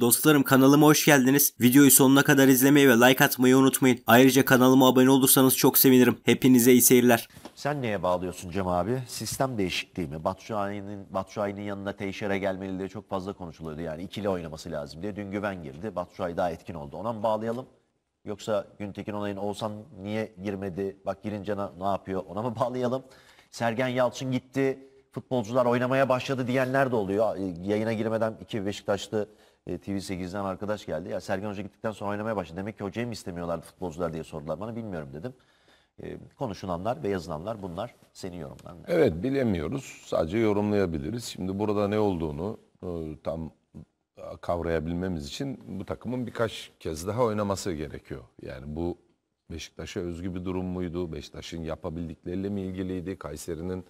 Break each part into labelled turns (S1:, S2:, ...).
S1: Dostlarım kanalıma hoş geldiniz. Videoyu sonuna kadar izlemeyi ve like atmayı unutmayın. Ayrıca kanalıma abone olursanız çok sevinirim. Hepinize iyi seyirler. Sen neye bağlıyorsun Cem abi? Sistem değişikliği mi? Batshuayi'nin Batshuayi'nin yanında Teixeira gelmeli diye çok fazla konuşuluyordu. Yani ikili oynaması lazım diye. Dün Güven girdi. Batshuayi daha etkin oldu. Ona mı bağlayalım? Yoksa Güntekin olayın Oğuzhan niye girmedi? Bak girince ne yapıyor? Ona mı bağlayalım? Sergen Yalçın gitti. Futbolcular oynamaya başladı diyenler de oluyor. Yayına girmeden iki Beşiktaşlı e, TV8'den arkadaş geldi. Ya Sergen Hoca gittikten sonra oynamaya başladı. Demek ki hocayı mı istemiyorlardı futbolcular diye sordular bana. Bilmiyorum dedim. E, konuşulanlar ve yazılanlar bunlar senin yorumların.
S2: Evet bilemiyoruz. Sadece yorumlayabiliriz. Şimdi burada ne olduğunu e, tam kavrayabilmemiz için bu takımın birkaç kez daha oynaması gerekiyor. Yani bu Beşiktaş'a özgü bir durum muydu? Beşiktaş'ın yapabildikleriyle mi ilgiliydi? Kayseri'nin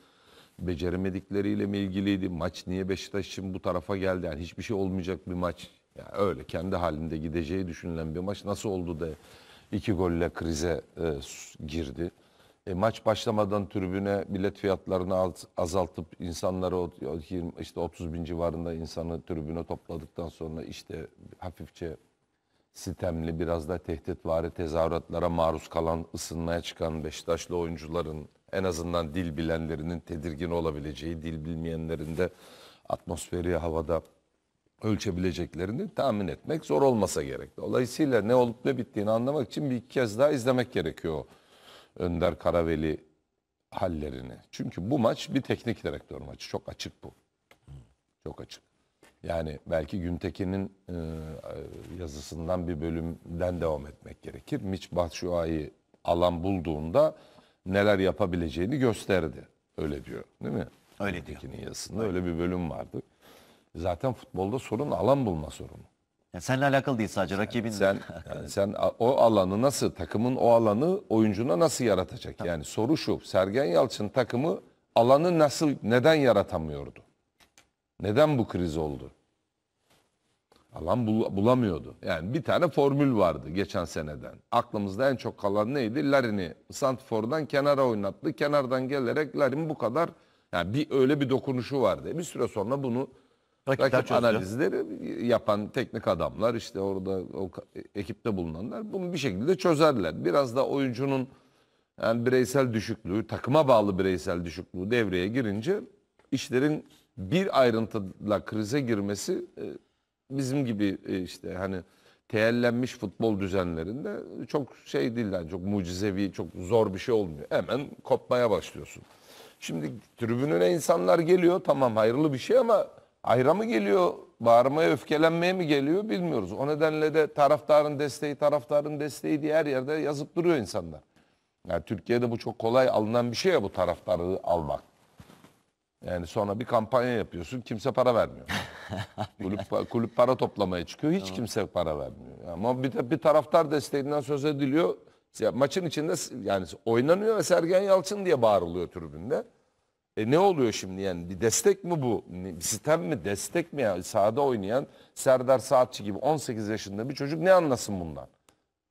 S2: beceremedikleriyle mi ilgiliydi? Maç niye Beşiktaş için bu tarafa geldi? Yani hiçbir şey olmayacak bir maç yani öyle kendi halinde gideceği düşünülen bir maç nasıl oldu da iki golle krize e, girdi. E, maç başlamadan tribüne bilet fiyatlarını azaltıp insanları işte 30 bin civarında insanı tribüne topladıktan sonra işte hafifçe sitemli biraz da tehditvari tezahüratlara maruz kalan ısınmaya çıkan Beşiktaşlı oyuncuların en azından dil bilenlerinin tedirgin olabileceği, dil bilmeyenlerin de atmosferi havada ölçebileceklerini tahmin etmek zor olmasa gerek. Dolayısıyla ne olup ne bittiğini anlamak için bir iki kez daha izlemek gerekiyor Önder Karaveli hallerini. Çünkü bu maç bir teknik direktör maçı. Çok açık bu. Çok açık. Yani belki Güntekin'in e, e yazısından bir bölümden devam etmek gerekir. Mitch Batshuayi alan bulduğunda neler yapabileceğini gösterdi. Öyle diyor değil mi? Öyle diyor. Güntekin'in yazısında öyle bir bölüm vardı zaten futbolda sorun alan bulma sorunu. Yani seninle alakalı değil sadece rakibin. Sen yani sen o alanı nasıl takımın o alanı oyuncuna nasıl yaratacak? Tamam. Yani soru şu. Sergen Yalçın takımı alanı nasıl neden yaratamıyordu? Neden bu kriz oldu? Alan bul bulamıyordu. Yani bir tane formül vardı geçen seneden. Aklımızda en çok kalan neydi? Larin'i Santfor'dan kenara oynattı. Kenardan gelerek Larin bu kadar yani bir öyle bir dokunuşu vardı. Bir süre sonra bunu Rakip çözüyor. analizleri yapan teknik adamlar işte orada o e, ekipte bulunanlar bunu bir şekilde çözerler. Biraz da oyuncunun yani bireysel düşüklüğü, takıma bağlı bireysel düşüklüğü devreye girince işlerin bir ayrıntıyla krize girmesi e, bizim gibi e, işte hani teyellenmiş futbol düzenlerinde çok şey değil yani çok mucizevi, çok zor bir şey olmuyor. Hemen kopmaya başlıyorsun. Şimdi tribününe insanlar geliyor tamam hayırlı bir şey ama ayra mı geliyor, bağırmaya, öfkelenmeye mi geliyor bilmiyoruz. O nedenle de taraftarın desteği, taraftarın desteği diğer yerde yazıp duruyor insanlar. Yani Türkiye'de bu çok kolay alınan bir şey ya bu taraftarı almak. Yani sonra bir kampanya yapıyorsun kimse para vermiyor. kulüp, kulüp para toplamaya çıkıyor hiç kimse para vermiyor. Ama bir, bir taraftar desteğinden söz ediliyor. Ya maçın içinde yani oynanıyor ve Sergen Yalçın diye bağırılıyor tribünde. E ne oluyor şimdi yani bir destek mi bu? Bir sistem mi destek mi yani sahada oynayan Serdar Saatçi gibi 18 yaşında bir çocuk ne anlasın bundan?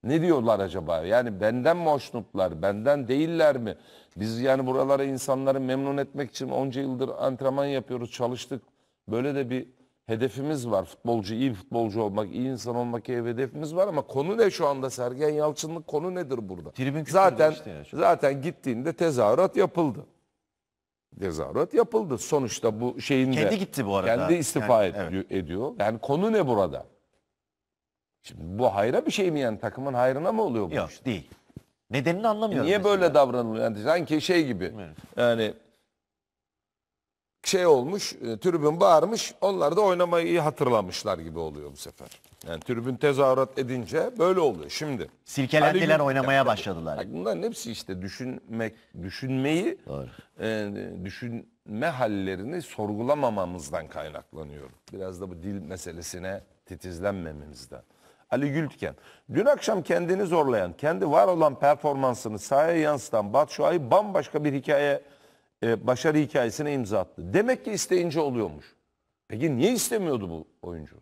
S2: Ne diyorlar acaba? Yani benden mi hoşnutlar, benden değiller mi? Biz yani buralara insanları memnun etmek için onca yıldır antrenman yapıyoruz, çalıştık. Böyle de bir hedefimiz var. Futbolcu, iyi futbolcu olmak, iyi insan olmak iyi hedefimiz var ama konu ne şu anda Sergen Yalçın'lık konu nedir burada? zaten işte ya zaten gittiğinde tezahürat yapıldı. Tezahürat yapıldı. Sonuçta bu şeyin de Kendi gitti bu arada. kendi istifa Yani, et- evet. ediyor. Yani konu ne burada? Şimdi bu hayra bir şey mi yani takımın hayrına mı oluyor bu? Yok değil. Nedenini anlamıyorum. Niye mesela. böyle davranılıyor? Yani sanki şey gibi. Yani şey olmuş, e, tribün bağırmış, onlar da oynamayı hatırlamışlar gibi oluyor bu sefer. Yani tribün tezahürat edince böyle oluyor. Şimdi Silkelendiler oynamaya başladılar. Bak bunların hepsi işte düşünmek, düşünmeyi, e, düşünme hallerini sorgulamamamızdan kaynaklanıyor. Biraz da bu dil meselesine titizlenmememizden. Ali Gültken, dün akşam kendini zorlayan, kendi var olan performansını sahaya yansıtan Batu Şua'yı bambaşka bir hikaye e, başarı hikayesine imza attı. Demek ki isteyince oluyormuş. Peki niye istemiyordu bu oyuncu?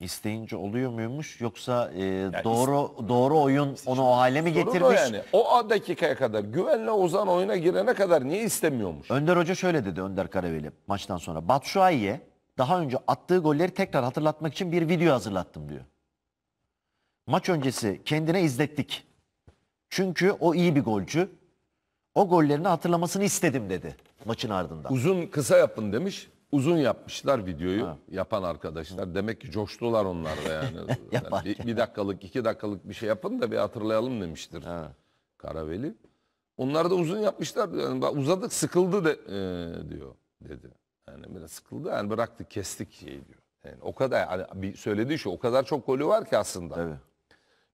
S1: isteyince oluyor muymuş yoksa e, yani doğru doğru oyun onu o hale mi getirmiş? Yani.
S2: O dakikaya kadar güvenle Ozan oyuna girene kadar niye istemiyormuş?
S1: Önder Hoca şöyle dedi Önder Karaveli maçtan sonra. Batshuayi'ye daha önce attığı golleri tekrar hatırlatmak için bir video hazırlattım diyor. Maç öncesi kendine izlettik. Çünkü o iyi bir golcü. O gollerini hatırlamasını istedim dedi maçın ardından.
S2: Uzun kısa yapın demiş. Uzun yapmışlar videoyu ha. yapan arkadaşlar. Demek ki coştular onlar da yani. yani bir, bir dakikalık iki dakikalık bir şey yapın da bir hatırlayalım demiştir ha. Karaveli. Onlar da uzun yapmışlar. Yani uzadık sıkıldı de, e, diyor dedi. Yani biraz sıkıldı yani bıraktık kestik şey diyor. Yani o kadar hani bir söylediği şu o kadar çok golü var ki aslında. Evet.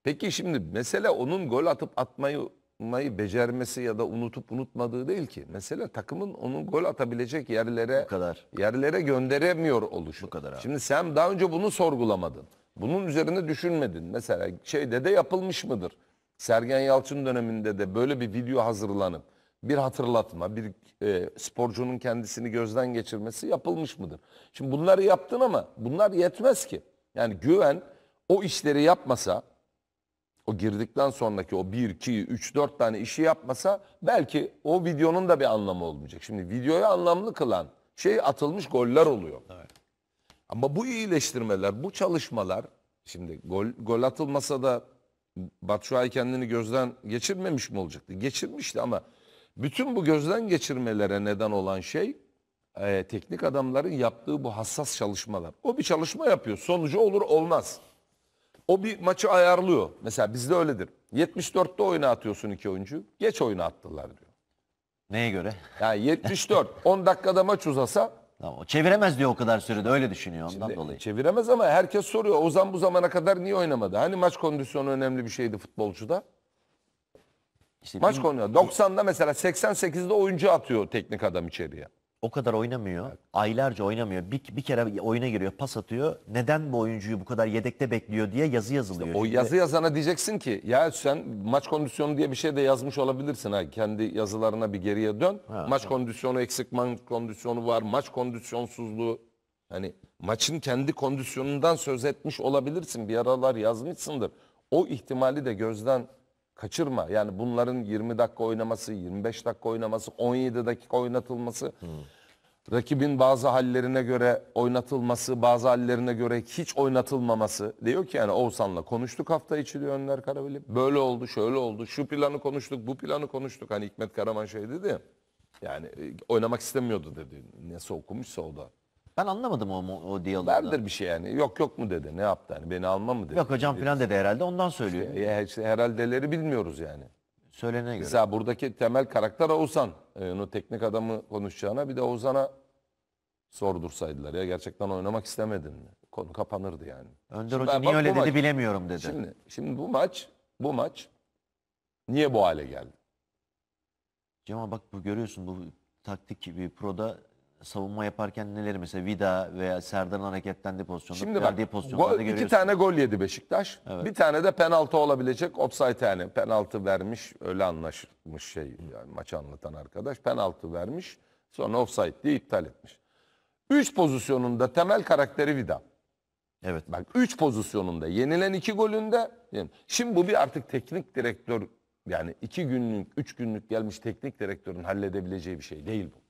S2: Peki şimdi mesele onun gol atıp atmayı atmayı becermesi ya da unutup unutmadığı değil ki. Mesela takımın onu gol atabilecek yerlere bu kadar. yerlere gönderemiyor oluşu. Bu kadar abi. Şimdi sen daha önce bunu sorgulamadın. Bunun üzerine düşünmedin. Mesela şeyde de yapılmış mıdır? Sergen Yalçın döneminde de böyle bir video hazırlanıp bir hatırlatma, bir e, sporcunun kendisini gözden geçirmesi yapılmış mıdır? Şimdi bunları yaptın ama bunlar yetmez ki. Yani güven o işleri yapmasa o girdikten sonraki o 1, 2, 3, 4 tane işi yapmasa belki o videonun da bir anlamı olmayacak. Şimdi videoyu anlamlı kılan şey atılmış goller oluyor. Evet. Ama bu iyileştirmeler, bu çalışmalar şimdi gol, gol atılmasa da Batshuayi kendini gözden geçirmemiş mi olacaktı? Geçirmişti ama bütün bu gözden geçirmelere neden olan şey e, teknik adamların yaptığı bu hassas çalışmalar. O bir çalışma yapıyor. Sonucu olur olmaz. O bir maçı ayarlıyor. Mesela bizde öyledir. 74'te oyuna atıyorsun iki oyuncu. Geç oyuna attılar diyor. Neye göre? Yani 74. 10 dakikada maç uzasa Tamam, çeviremez diyor o kadar sürede öyle düşünüyor ondan Şimdi dolayı. Çeviremez ama herkes soruyor Ozan bu zamana kadar niye oynamadı? Hani maç kondisyonu önemli bir şeydi futbolcuda. İşte maç bin- konuyor. 90'da mesela 88'de oyuncu atıyor teknik adam içeriye
S1: o kadar oynamıyor. Aylarca oynamıyor. Bir, bir kere oyuna giriyor, pas atıyor. Neden bu oyuncuyu bu kadar yedekte bekliyor diye yazı yazılıyor. O yazı yazana diyeceksin ki ya sen maç kondisyonu
S2: diye bir şey de yazmış olabilirsin ha. Kendi yazılarına bir geriye dön. Ha, maç ha. kondisyonu eksik, maç kondisyonu var, maç kondisyonsuzluğu. Hani maçın kendi kondisyonundan söz etmiş olabilirsin. Bir aralar yazmışsındır. O ihtimali de gözden kaçırma. Yani bunların 20 dakika oynaması, 25 dakika oynaması, 17 dakika oynatılması, hmm. rakibin bazı hallerine göre oynatılması, bazı hallerine göre hiç oynatılmaması. Diyor ki yani Oğuzhan'la konuştuk hafta içi diyor Önder Karabili Böyle oldu, şöyle oldu, şu planı konuştuk, bu planı konuştuk. Hani Hikmet Karaman şey dedi Yani e, oynamak istemiyordu dedi. Nasıl okumuşsa o da. Ben anlamadım o, o diyalogu. Vardır bir şey yani. Yok yok mu dedi. Ne yaptı hani beni alma mı dedi. Yok hocam filan dedi herhalde ondan söylüyor. İşte, ya, işte herhaldeleri bilmiyoruz yani. Söylene göre. Mesela buradaki temel karakter Oğuzhan. Ee, onu teknik adamı konuşacağına bir de Oğuzhan'a sordursaydılar. Ya gerçekten oynamak istemedin mi? Konu kapanırdı yani.
S1: Önder şimdi Hoca ben, niye bak, öyle dedi bilemiyorum dedi. Şimdi,
S2: şimdi bu maç bu maç niye bu hale geldi?
S1: Cemal bak bu görüyorsun bu taktik bir proda savunma yaparken neleri mesela Vida veya Serdar'ın hareketlendiği pozisyonda Şimdi bak, pozisyonlarda gol, iki tane
S2: gol yedi Beşiktaş. Evet. Bir
S1: tane de penaltı
S2: olabilecek. Offside yani penaltı vermiş öyle anlaşılmış şey yani maçı anlatan arkadaş. Penaltı vermiş sonra offside diye iptal etmiş. Üç pozisyonunda temel karakteri Vida. Evet. Bak üç pozisyonunda yenilen iki golünde. Şimdi bu bir artık teknik direktör yani iki günlük üç günlük gelmiş teknik direktörün halledebileceği bir şey değil bu.